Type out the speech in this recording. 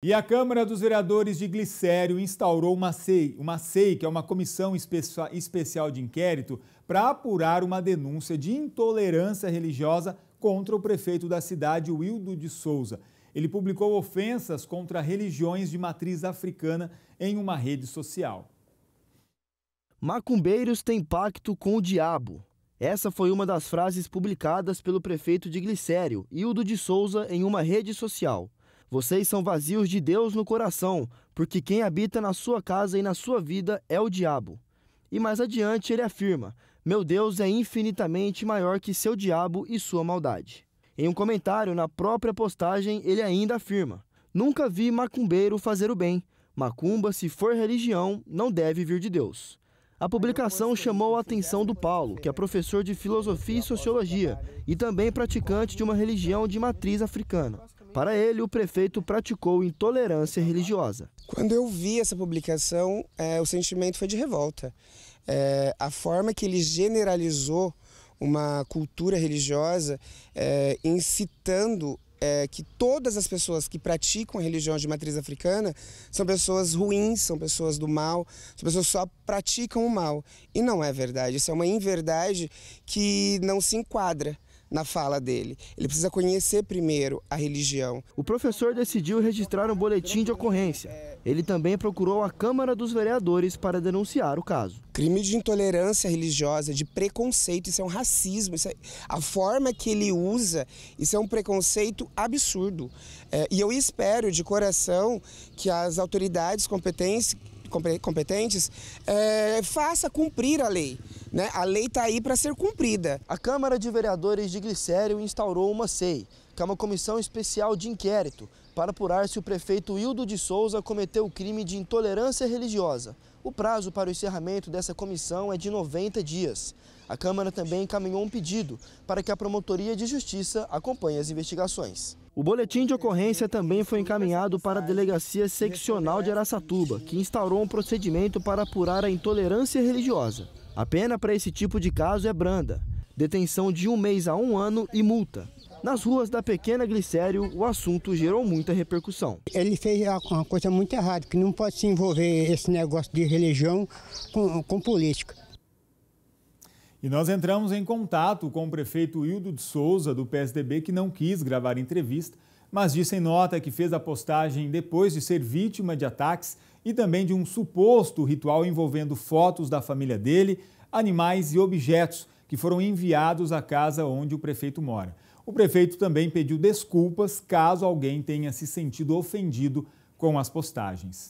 E a Câmara dos Vereadores de Glicério instaurou uma SEI, uma SEI que é uma comissão especial de inquérito, para apurar uma denúncia de intolerância religiosa contra o prefeito da cidade, Wildo de Souza. Ele publicou ofensas contra religiões de matriz africana em uma rede social. Macumbeiros têm pacto com o diabo. Essa foi uma das frases publicadas pelo prefeito de Glicério, Hildo de Souza, em uma rede social. Vocês são vazios de Deus no coração, porque quem habita na sua casa e na sua vida é o diabo. E mais adiante ele afirma: Meu Deus é infinitamente maior que seu diabo e sua maldade. Em um comentário na própria postagem, ele ainda afirma: Nunca vi macumbeiro fazer o bem. Macumba, se for religião, não deve vir de Deus. A publicação chamou a atenção do Paulo, que é professor de filosofia e sociologia e também praticante de uma religião de matriz africana. Para ele, o prefeito praticou intolerância religiosa. Quando eu vi essa publicação, é, o sentimento foi de revolta. É, a forma que ele generalizou uma cultura religiosa, é, incitando é, que todas as pessoas que praticam a religião de matriz africana são pessoas ruins, são pessoas do mal, são pessoas que só praticam o mal. E não é verdade, isso é uma inverdade que não se enquadra na fala dele. Ele precisa conhecer primeiro a religião. O professor decidiu registrar um boletim de ocorrência. Ele também procurou a Câmara dos Vereadores para denunciar o caso. Crime de intolerância religiosa, de preconceito, isso é um racismo. É, a forma que ele usa, isso é um preconceito absurdo. É, e eu espero de coração que as autoridades competentes competentes é, faça cumprir a lei. Né? A lei está aí para ser cumprida. A Câmara de Vereadores de Glicério instaurou uma SEI, que é uma comissão especial de inquérito, para apurar se o prefeito Hildo de Souza cometeu o crime de intolerância religiosa. O prazo para o encerramento dessa comissão é de 90 dias. A Câmara também encaminhou um pedido para que a Promotoria de Justiça acompanhe as investigações. O boletim de ocorrência também foi encaminhado para a Delegacia Seccional de Araçatuba, que instaurou um procedimento para apurar a intolerância religiosa. A pena para esse tipo de caso é branda, detenção de um mês a um ano e multa. Nas ruas da Pequena Glicério, o assunto gerou muita repercussão. Ele fez uma coisa muito errada, que não pode se envolver esse negócio de religião com, com política. E nós entramos em contato com o prefeito Hildo de Souza, do PSDB, que não quis gravar entrevista, mas disse em nota que fez a postagem depois de ser vítima de ataques e também de um suposto ritual envolvendo fotos da família dele, animais e objetos que foram enviados à casa onde o prefeito mora. O prefeito também pediu desculpas caso alguém tenha se sentido ofendido com as postagens.